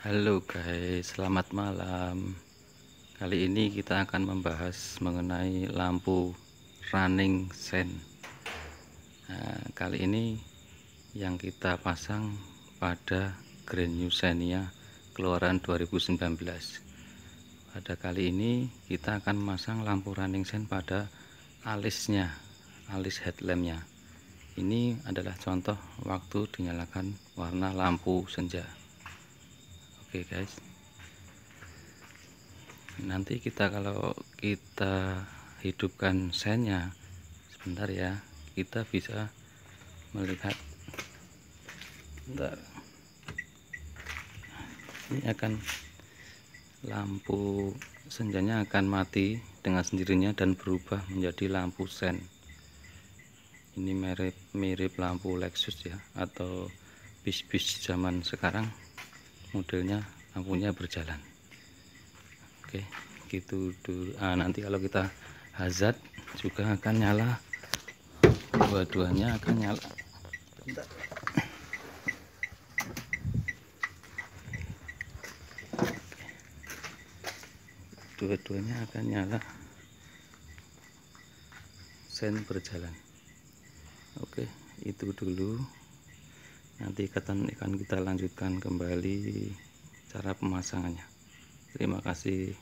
Halo guys, selamat malam. Kali ini kita akan membahas mengenai lampu running sen. Nah, kali ini yang kita pasang pada Grand New Yusenia keluaran 2019. Pada kali ini kita akan memasang lampu running sen pada alisnya, alis headlampnya. Ini adalah contoh waktu dinyalakan warna lampu senja oke guys nanti kita kalau kita hidupkan sennya sebentar ya kita bisa melihat bentar ini akan lampu senjanya akan mati dengan sendirinya dan berubah menjadi lampu sen ini mirip mirip lampu Lexus ya atau bis-bis zaman sekarang modelnya lampunya berjalan oke gitu dulu ah, nanti kalau kita hazard juga akan nyala dua-duanya akan nyala dua-duanya akan nyala sen berjalan oke itu dulu nanti ikatan ikan kita lanjutkan kembali cara pemasangannya terima kasih